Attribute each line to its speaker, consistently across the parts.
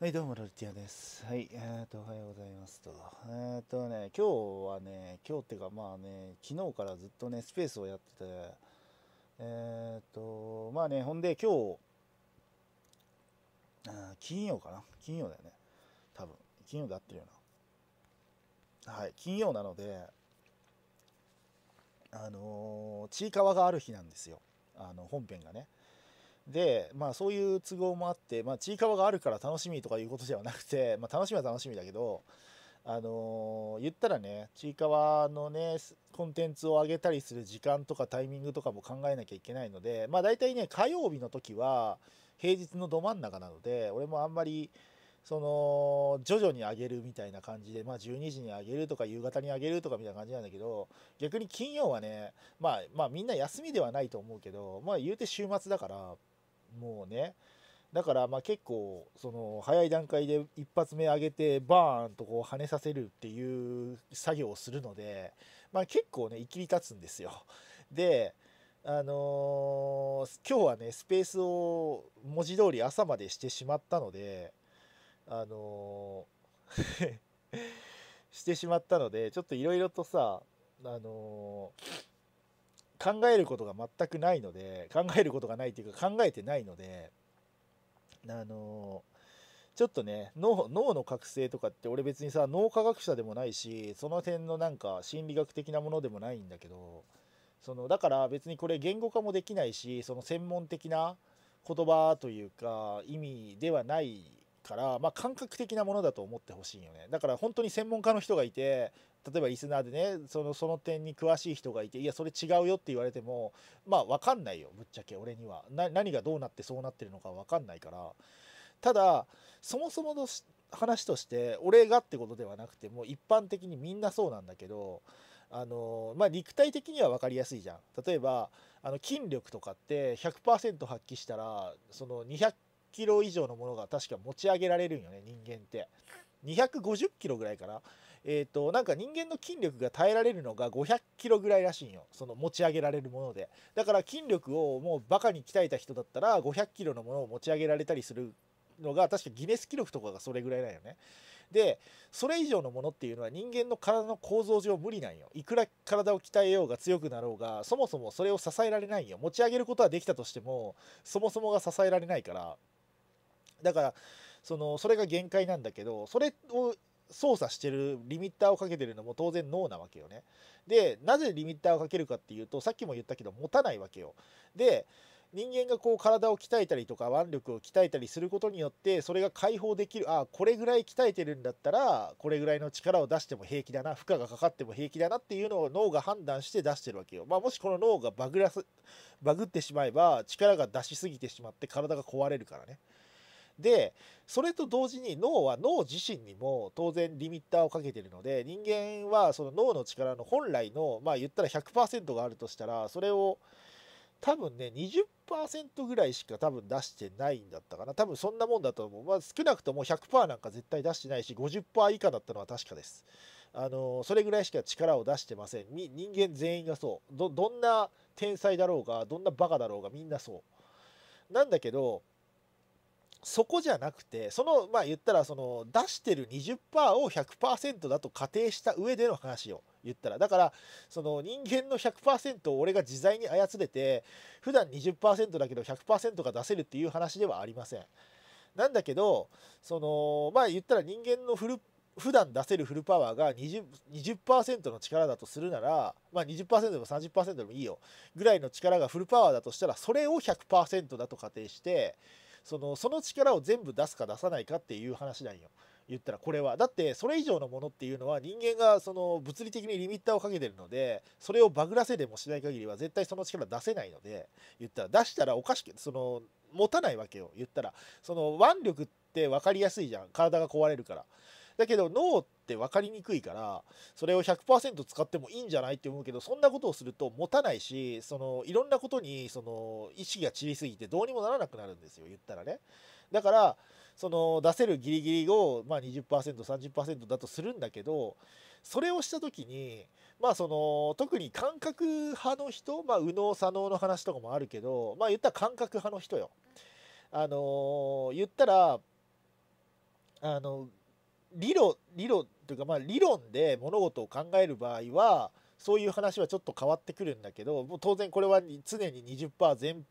Speaker 1: はい、どうも、ロルティアです。はい、えー、と、おはようございますと。えー、っとね、今日はね、今日っていうか、まあね、昨日からずっとね、スペースをやってて、えー、っと、まあね、ほんで、今日、あ金曜かな金曜だよね。多分。金曜で合ってるよな。はい、金曜なので、あのー、ちいかわがある日なんですよ。あの、本編がね。で、まあ、そういう都合もあって、まあ、ちいかわがあるから楽しみとかいうことではなくて、まあ、楽しみは楽しみだけど、あのー、言ったらね、ちいかわのね、コンテンツを上げたりする時間とかタイミングとかも考えなきゃいけないので、まあ、大体ね、火曜日の時は、平日のど真ん中なので、俺もあんまり、その徐々に上げるみたいな感じで、まあ、12時に上げるとか夕方に上げるとかみたいな感じなんだけど逆に金曜はね、まあ、まあみんな休みではないと思うけど、まあ、言うて週末だからもうねだからまあ結構その早い段階で一発目上げてバーンとこう跳ねさせるっていう作業をするので、まあ、結構ねいきり立つんですよ。であのー、今日はねスペースを文字通り朝までしてしまったのであのー してしまったのでちょっといろいろとさあのー考えることが全くないので考えることがないというか考えてないのであのちょっとね脳の覚醒とかって俺別にさ脳科学者でもないしその辺のなんか心理学的なものでもないんだけどそのだから別にこれ言語化もできないしその専門的な言葉というか意味ではないから、まあ、感覚的なものだと思ってほしいよねだから本当に専門家の人がいて例えばリスナーでねそのその点に詳しい人がいていやそれ違うよって言われてもまあ分かんないよぶっちゃけ俺には何がどうなってそうなってるのか分かんないからただそもそもの話として俺がってことではなくてもう一般的にみんなそうなんだけどあのまあ、肉体的には分かりやすいじゃん例えばあの筋力とかって100%発揮したらその200キロ以上のものが確か持ち上げられるんよね人間って250キロぐらいかなえっ、ー、と、なんか人間の筋力が耐えられるのが500キロぐらいらしいんよ。その持ち上げられるもので。だから筋力をもうバカに鍛えた人だったら500キロのものを持ち上げられたりするのが、確かギネス記録とかがそれぐらいなんよね。で、それ以上のものっていうのは人間の体の構造上無理なんよ。いくら体を鍛えようが強くなろうが、そもそもそれを支えられないよ。持ち上げることはできたとしても、そもそもが支えられないから。だから、そのそれが限界なんだけどそれを操作してるリミッターをかけてるのも当然脳なわけよね。でなぜリミッターをかけるかっていうとさっきも言ったけど持たないわけよ。で人間がこう体を鍛えたりとか腕力を鍛えたりすることによってそれが解放できるああこれぐらい鍛えてるんだったらこれぐらいの力を出しても平気だな負荷がかかっても平気だなっていうのを脳が判断して出してるわけよ、まあ、もしこの脳がバグらすバグってしまえば力が出しすぎてしまって体が壊れるからねでそれと同時に脳は脳自身にも当然リミッターをかけてるので人間はその脳の力の本来のまあ言ったら100%があるとしたらそれを多分ね20%ぐらいしか多分出してないんだったかな多分そんなもんだと思う、まあ、少なくとも100%なんか絶対出してないし50%以下だったのは確かですあのそれぐらいしか力を出してません人間全員がそうどんな天才だろうがどんなバカだろうがみんなそうなんだけどそこじゃなくてそのまあ言ったらその出してる20%を100%だと仮定した上での話を言ったらだからその人間の100%を俺が自在に操れて普段20%だけど100%が出せるっていう話ではありません。なんだけどそのまあ言ったら人間のフル普段出せるフルパワーが 20%, 20の力だとするなら、まあ20、20%でも30%でもいいよぐらいの力がフルパワーだとしたらそれを100%だと仮定してそのその力を全部出すか出さないかっていう話なんよ。言ったらこれはだってそれ以上のものっていうのは人間がその物理的にリミッターをかけてるのでそれをバグらせでもしない限りは絶対その力出せないので言ったら出したらおかしくその持たないわけよ言ったらその腕力って分かりやすいじゃん体が壊れるからだけど脳って分かりにくいからそれを100%使ってもいいんじゃないって思うけどそんなことをすると持たないしそのいろんなことにその意識が散りすぎてどうにもならなくなるんですよ言ったらね。だからその出せるギリギリを、まあ20、3 0だとするんだけどそれをした時にまあその特に感覚派の人まあ右脳左脳の話とかもあるけどまあ言ったら感覚派の人よ。あのー、言ったらあの理論理論というかまあ理論で物事を考える場合はそういう話はちょっと変わってくるんだけどもう当然これは常に20%全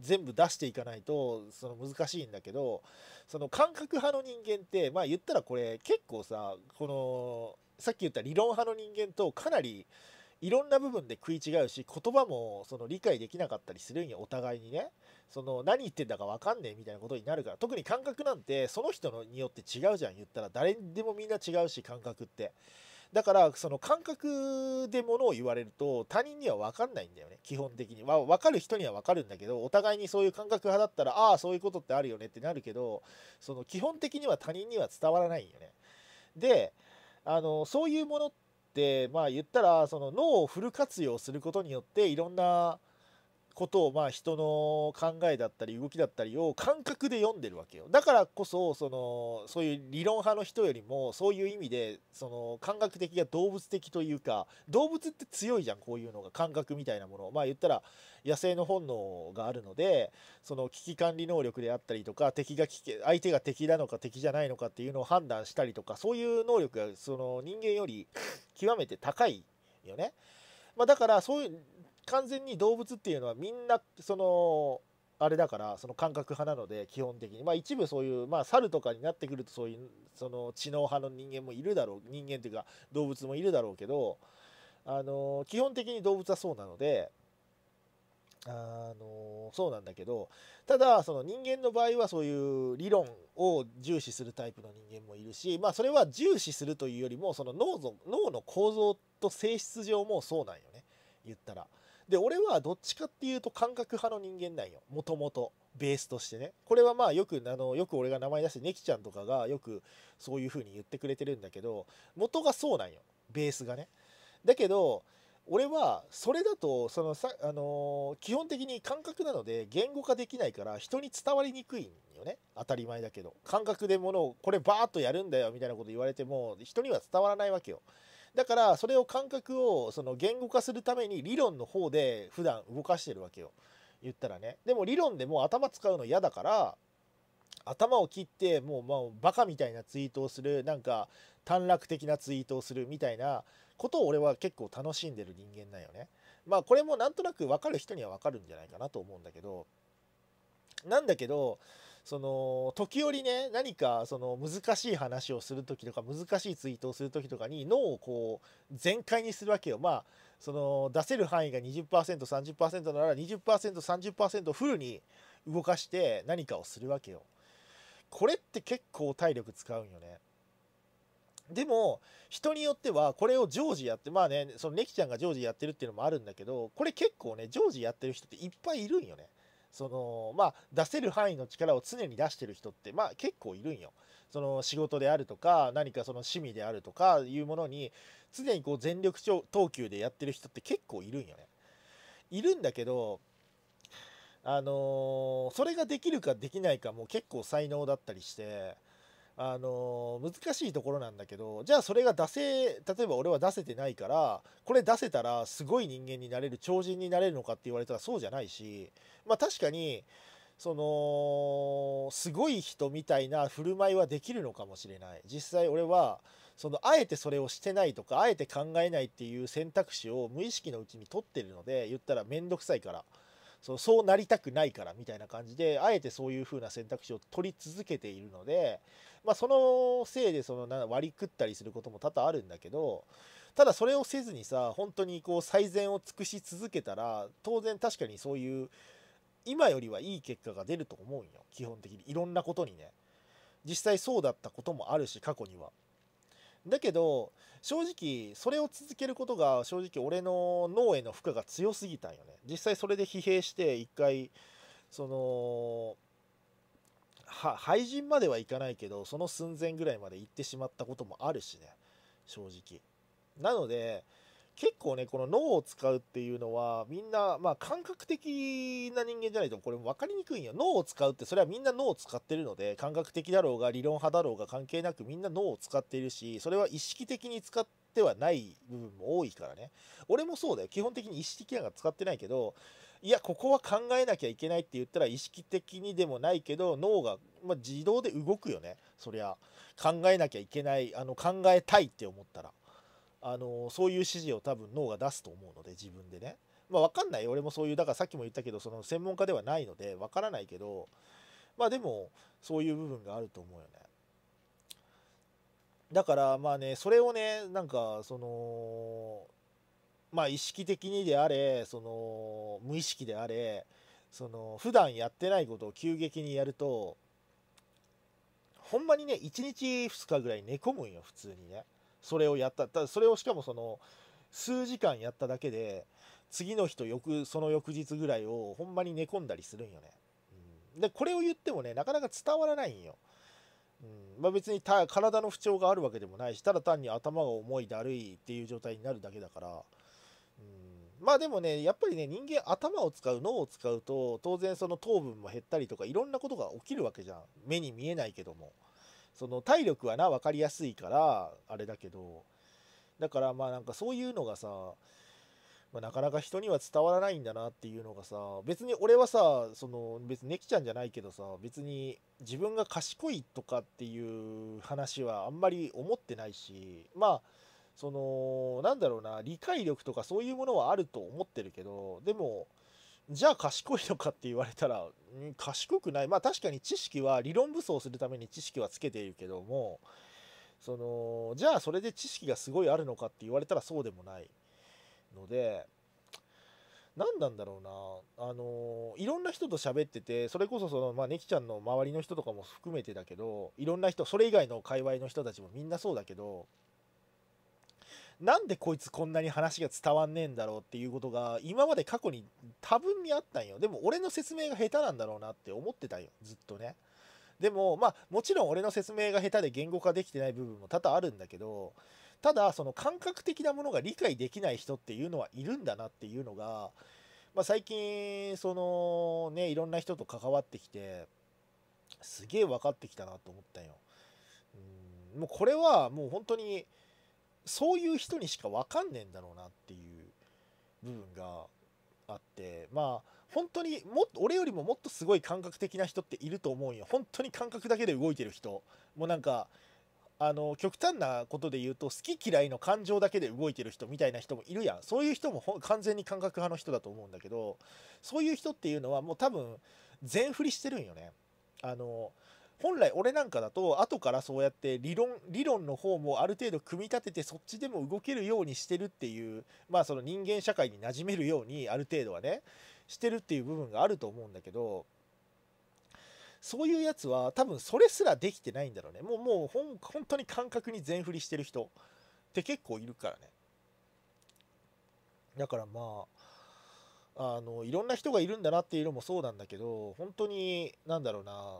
Speaker 1: 全部出していかないとその難しいんだけどその感覚派の人間ってまあ言ったらこれ結構さこのさっき言った理論派の人間とかなりいろんな部分で食い違うし言葉もその理解できなかったりするにはお互いにねその何言ってんだか分かんねえみたいなことになるから特に感覚なんてその人のによって違うじゃん言ったら誰でもみんな違うし感覚ってだからその感覚でものを言われると他人には分かんないんだよね基本的に、まあ、分かる人には分かるんだけどお互いにそういう感覚派だったらああそういうことってあるよねってなるけどその基本的には他人には伝わらないよねであのそういうものっでまあ言ったらその脳をフル活用することによっていろんなことをまあ人の考えだったり動きだったりを感覚で読んでるわけよだからこそそのそういう理論派の人よりもそういう意味でその感覚的が動物的というか動物って強いじゃんこういうのが感覚みたいなものまあ言ったら野生の本能があるのでその危機管理能力であったりとか敵が危相手が敵なのか敵じゃないのかっていうのを判断したりとかそういう能力がその人間より極めて高いよね。まあ、だからそういう完全に動物っていうのはみんなそのあれだからその感覚派なので基本的にまあ一部そういうまあ猿とかになってくるとそういうその知能派の人間もいるだろう人間というか動物もいるだろうけどあの基本的に動物はそうなのであのそうなんだけどただその人間の場合はそういう理論を重視するタイプの人間もいるし、まあ、それは重視するというよりもその脳の脳の構造と性質上もそうなんよね言ったら。で俺はどっちかっていうと感覚派の人間なんよもともとベースとしてねこれはまあよくあのよく俺が名前出してネキちゃんとかがよくそういう風に言ってくれてるんだけど元がそうなんよベースがね。だけど俺はそれだとそのさ、あのー、基本的に感覚なので言語化できないから人に伝わりにくいんよね当たり前だけど感覚でものをこれバーッとやるんだよみたいなこと言われても人には伝わらないわけよだからそれを感覚をその言語化するために理論の方で普段動かしてるわけよ言ったらねでも理論でも頭使うの嫌だから頭を切ってもう、まあ、バカみたいなツイートをするなんか短絡的なツイートをするみたいなことを俺は結構楽しんでる人間なんよね。まあこれもなんとなく分かる人には分かるんじゃないかなと思うんだけどなんだけどその時折ね何かその難しい話をする時とか難しいツイートをする時とかに脳をこう全開にするわけよまあその出せる範囲が 20%30% なら 20%30% フルに動かして何かをするわけよこれって結構体力使うんよねでも、人によっては、これを常時やって、まあね、そのネキちゃんが常時やってるっていうのもあるんだけど、これ結構ね、常時やってる人っていっぱいいるんよね。その、まあ、出せる範囲の力を常に出してる人って、まあ結構いるんよ。その仕事であるとか、何かその趣味であるとかいうものに、常にこう全力投球でやってる人って結構いるんよね。いるんだけど、あのー、それができるかできないかも結構才能だったりして、あの難しいところなんだけどじゃあそれが出せ例えば俺は出せてないからこれ出せたらすごい人間になれる超人になれるのかって言われたらそうじゃないしまあ確かにそのすごい人みたいな振る舞いはできるのかもしれない実際俺はそのあえてそれをしてないとかあえて考えないっていう選択肢を無意識のうちに取ってるので言ったら面倒くさいからそうそうなりたくないからみたいな感じであえてそういう風な選択肢を取り続けているのでまあ、そのせいでその割り食ったりすることも多々あるんだけどただそれをせずにさ本当にこう最善を尽くし続けたら当然確かにそういう今よりはいい結果が出ると思うんよ基本的にいろんなことにね実際そうだったこともあるし過去にはだけど正直それを続けることが正直俺の脳への負荷が強すぎたんよね実際それで疲弊して一回その廃人まではいかないけどその寸前ぐらいまで行ってしまったこともあるしね正直なので結構ねこの脳を使うっていうのはみんなまあ感覚的な人間じゃないとこれ分かりにくいんよ脳を使うってそれはみんな脳を使ってるので感覚的だろうが理論派だろうが関係なくみんな脳を使っているしそれは意識的に使ってはない部分も多いからね俺もそうだよ基本的に意識的なが使ってないけどいやここは考えなきゃいけないって言ったら意識的にでもないけど脳が、まあ、自動で動くよねそりゃ考えなきゃいけないあの考えたいって思ったらあのそういう指示を多分脳が出すと思うので自分でね。まあ、分かんない俺もそういうだからさっきも言ったけどその専門家ではないので分からないけどまあでもそういう部分があると思うよね。だからまあねそれをねなんかそのまあ、意識的にであれその無意識であれその普段やってないことを急激にやるとほんまにね1日2日ぐらい寝込むんよ普通にねそれをやったただそれをしかもその数時間やっただけで次の日と翌その翌日ぐらいをほんまに寝込んだりするんよね、うん、でこれを言ってもねなかなか伝わらないんよ、うんまあ、別に体の不調があるわけでもないしただ単に頭が重いだるいっていう状態になるだけだからまあでもね、やっぱりね、人間頭を使う、脳を使うと、当然その糖分も減ったりとか、いろんなことが起きるわけじゃん。目に見えないけども。その体力はな、分かりやすいから、あれだけど。だからまあなんかそういうのがさ、まあ、なかなか人には伝わらないんだなっていうのがさ、別に俺はさ、その別にネキちゃんじゃないけどさ、別に自分が賢いとかっていう話はあんまり思ってないし、まあ、そのなんだろうな理解力とかそういうものはあると思ってるけどでもじゃあ賢いのかって言われたら、ん、賢くないまあ確かに知識は理論武装するために知識はつけているけどもそのじゃあそれで知識がすごいあるのかって言われたらそうでもないので何なんだろうなあのいろんな人と喋っててそれこそそのまあねきちゃんの周りの人とかも含めてだけどいろんな人それ以外の界隈の人たちもみんなそうだけどなんでこいつこんなに話が伝わんねえんだろうっていうことが今まで過去に多分にあったんよでも俺の説明が下手なんだろうなって思ってたよずっとねでもまあもちろん俺の説明が下手で言語化できてない部分も多々あるんだけどただその感覚的なものが理解できない人っていうのはいるんだなっていうのが、まあ、最近そのねいろんな人と関わってきてすげえ分かってきたなと思ったようんもうこれはもう本当にそういう人にしか分かんねえんだろうなっていう部分があってまあ本当にもっと俺よりももっとすごい感覚的な人っていると思うんよ本当に感覚だけで動いてる人もうなんかあの極端なことで言うと好き嫌いの感情だけで動いてる人みたいな人もいるやんそういう人も完全に感覚派の人だと思うんだけどそういう人っていうのはもう多分全振りしてるんよねあの本来俺なんかだと後からそうやって理論理論の方もある程度組み立ててそっちでも動けるようにしてるっていうまあその人間社会に馴染めるようにある程度はねしてるっていう部分があると思うんだけどそういうやつは多分それすらできてないんだろうねもうもうほん本当に感覚に全振りしてる人って結構いるからねだからまああのいろんな人がいるんだなっていうのもそうなんだけど本当に何だろうな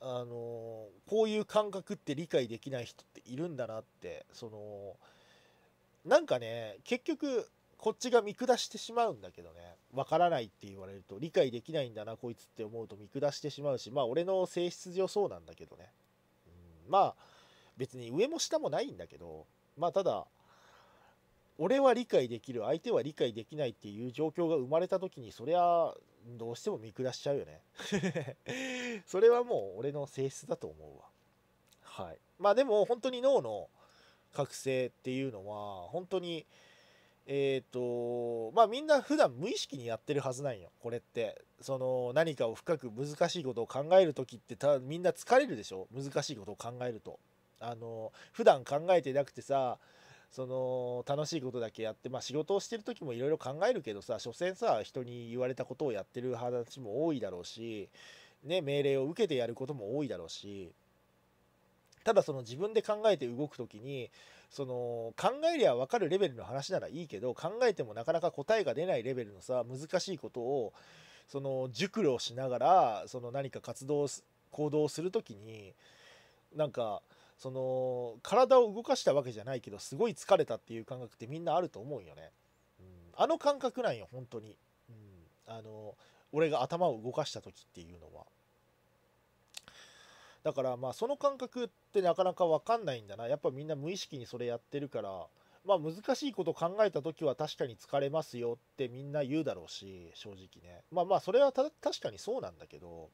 Speaker 1: あのこういう感覚って理解できない人っているんだなってそのなんかね結局こっちが見下してしまうんだけどね分からないって言われると理解できないんだなこいつって思うと見下してしまうしまあ俺の性質上そうなんだけどね、うん、まあ別に上も下もないんだけどまあただ俺は理解できる相手は理解できないっていう状況が生まれた時にそりゃどうしても見下しちゃうよね それはもう俺の性質だと思うわはいまあでも本当に脳の覚醒っていうのは本当にえっ、ー、とまあみんな普段無意識にやってるはずなんよこれってその何かを深く難しいことを考える時ってたみんな疲れるでしょ難しいことを考えるとあの普段考えてなくてさその楽しいことだけやってまあ仕事をしてる時もいろいろ考えるけどさ所詮さ人に言われたことをやってる話も多いだろうしね命令を受けてやることも多いだろうしただその自分で考えて動く時にその考えりゃ分かるレベルの話ならいいけど考えてもなかなか答えが出ないレベルのさ難しいことをその熟慮しながらその何か活動行動をする時になんかその体を動かしたわけじゃないけどすごい疲れたっていう感覚ってみんなあると思うよね、うん、あの感覚なんよ本当に、うん、あの俺が頭を動かした時っていうのはだからまあその感覚ってなかなか分かんないんだなやっぱみんな無意識にそれやってるからまあ難しいこと考えた時は確かに疲れますよってみんな言うだろうし正直ねまあまあそれは確かにそうなんだけど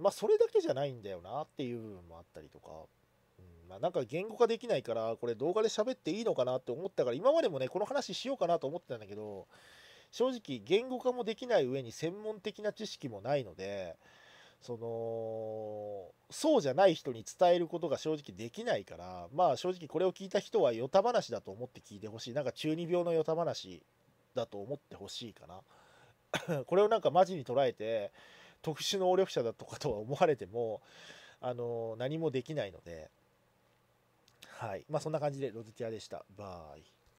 Speaker 1: まあ、それだけじゃないんだよなっていう部分もあったりとか、うんまあ、なんか言語化できないから、これ動画で喋っていいのかなって思ったから、今までもね、この話しようかなと思ってたんだけど、正直言語化もできない上に専門的な知識もないので、そのそうじゃない人に伝えることが正直できないからまあ正直これを聞いた人はヨタ話だと思って聞いてほしいなんか中二病のヨタ話だと思ってほしいかな これをなんかマジに捉えて特殊能力者だとかとは思われても、あの何もできないので、はい。まあ、そんな感じで、ロゼティアでした。バイ。